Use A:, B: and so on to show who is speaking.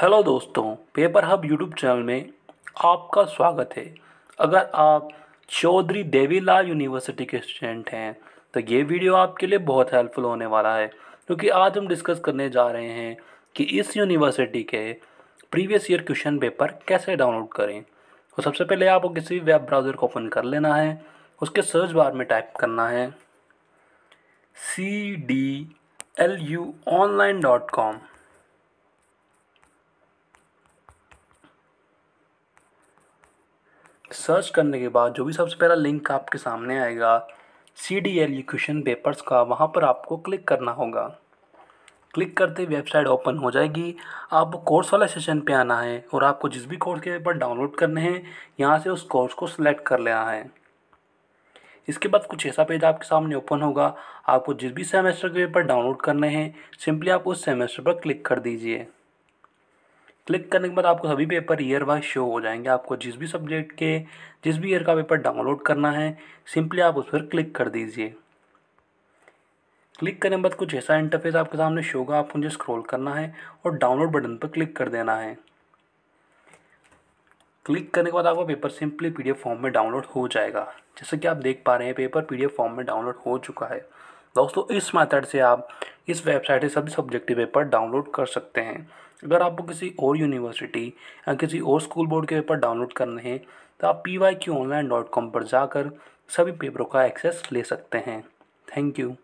A: hello दोस्तों paper hub YouTube channel में आपका स्वागत है अगर आप चौधरी देवीलाल यूनिवर्सिटी के स्टूडेंट हैं तो ये वीडियो आपके लिए बहुत हेल्पफुल होने वाला है क्योंकि आज हम डिस्कस करने जा रहे हैं कि इस यूनिवर्सिटी के प्रीवियस ईयर क्वेश्चन पेपर कैसे डाउनलोड करें तो सबसे पहले आपको किसी वेब ब्राउज़र को ओपन कर लेना है उसके सर्च बार में टाइप करना है C D L U online dot com search करने के बाद जो भी सबसे पहला लिंक आपके सामने आएगा C D L question papers का वहाँ पर आपको क्लिक करना होगा क्लिक करते वेबसाइट ओपन हो जाएगी आपको कोर्स वाला सेशन पे आना है और आपको जिस भी कोर्स के पेपर डाउनलोड करने हैं यहाँ से उस कोर्स को सिलेक्ट कर लेना है इसके बाद कुछ ऐसा पेज आपके सामने ओपन होगा आपको जिस भी सेमेस्टर के पेपर डाउनलोड करने हैं सिंपली आप उस सेमेस्टर पर क्लिक कर दीजिए क्लिक करने के बाद आपको सभी पेपर ईयर वाइज शो हो जाएंगे आपको जिस भी सब्जेक्ट के जिस भी ईयर का पेपर डाउनलोड करना है सिंपली आप उस पर क्लिक कर दीजिए क्लिक करने के बाद कुछ ऐसा इंटरफेस आपके सामने शो होगा आपको मुझे स्क्रॉल करना है और डाउनलोड बटन पर क्लिक कर देना है क्लिक करने के बाद आपका पेपर सिंपली पीडीएफ फॉर्म में डाउनलोड हो जाएगा जैसे कि आप देख पा रहे हैं पेपर पीडीएफ फॉर्म में डाउनलोड हो चुका है दोस्तों इस मेथड से आप इस वेबसाइट से सभी सब्जेक्ट पेपर डाउनलोड कर सकते हैं अगर आपको किसी और यूनिवर्सिटी या किसी और स्कूल बोर्ड के पेपर डाउनलोड करने हैं तो आप P Y Q online dot com पर जाकर सभी पेपरों का एक्सेस ले सकते हैं थैंक यू